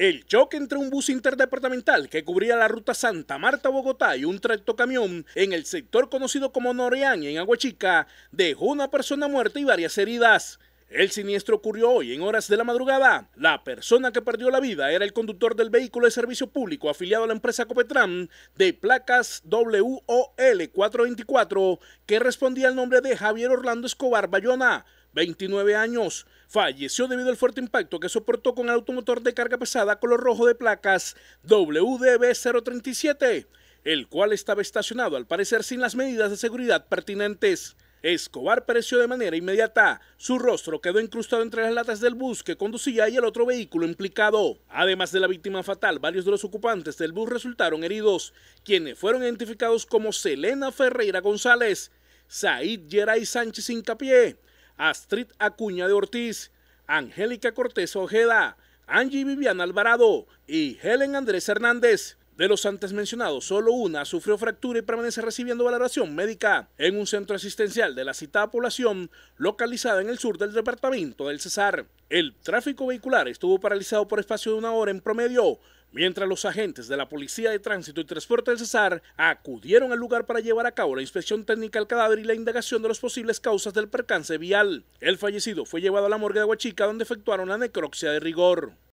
El choque entre un bus interdepartamental que cubría la ruta Santa Marta-Bogotá y un tractocamión en el sector conocido como Noreán en Aguachica dejó una persona muerta y varias heridas. El siniestro ocurrió hoy en horas de la madrugada. La persona que perdió la vida era el conductor del vehículo de servicio público afiliado a la empresa Copetran de placas WOL 424 que respondía al nombre de Javier Orlando Escobar Bayona, 29 años, falleció debido al fuerte impacto que soportó con el automotor de carga pesada color rojo de placas WDB037, el cual estaba estacionado al parecer sin las medidas de seguridad pertinentes. Escobar pereció de manera inmediata. Su rostro quedó incrustado entre las latas del bus que conducía y el otro vehículo implicado. Además de la víctima fatal, varios de los ocupantes del bus resultaron heridos, quienes fueron identificados como Selena Ferreira González, Said Geray Sánchez Incapié, Astrid Acuña de Ortiz, Angélica Cortés Ojeda, Angie Viviana Alvarado y Helen Andrés Hernández. De los antes mencionados, solo una sufrió fractura y permanece recibiendo valoración médica en un centro asistencial de la citada población localizada en el sur del departamento del Cesar. El tráfico vehicular estuvo paralizado por espacio de una hora en promedio, mientras los agentes de la Policía de Tránsito y Transporte del Cesar acudieron al lugar para llevar a cabo la inspección técnica al cadáver y la indagación de las posibles causas del percance vial. El fallecido fue llevado a la morgue de Huachica donde efectuaron la necropsia de rigor.